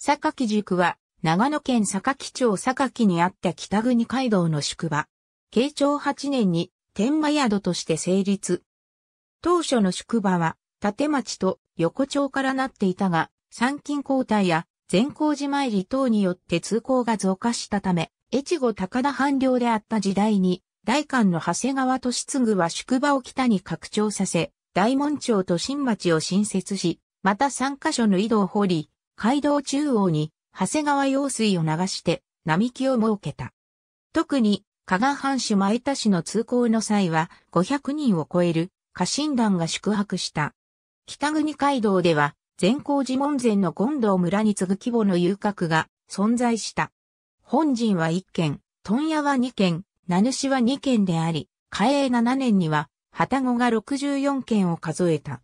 坂木塾は、長野県坂木町坂木にあった北国街道の宿場。慶長8年に天満宿として成立。当初の宿場は、立町と横町からなっていたが、参勤交代や善光寺参り等によって通行が増加したため、越後高田藩領であった時代に、大官の長谷川利次は宿場を北に拡張させ、大門町と新町を新設し、また3カ所の井戸を掘り、街道中央に長谷川用水を流して並木を設けた。特に、加賀藩主前田市の通行の際は500人を超える家臣団が宿泊した。北国街道では、善光寺門前の権藤村に次ぐ規模の遊郭が存在した。本陣は1軒、問屋は2軒、名主は2軒であり、嘉永7年には、旗子が64件を数えた。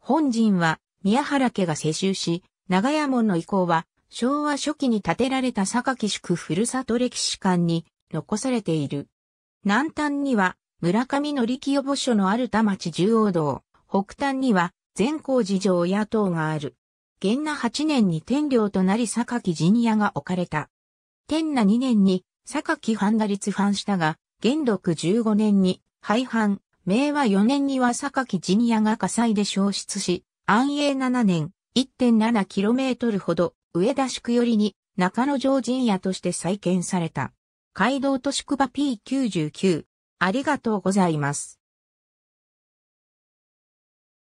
本陣は宮原家が世襲し、長屋門の遺構は、昭和初期に建てられた榊宿ふるさと歴史館に残されている。南端には、村上の力予所のある田町中央道、北端には、善光寺城野党がある。元那8年に天領となり榊陣屋が置かれた。天那2年に榊藩が立藩したが、元禄十五年に廃藩、明和4年には榊陣屋が火災で消失し、安永7年、1.7km ほど上田宿寄りに中野城陣屋として再建された。街道都市区場 P99。ありがとうございます。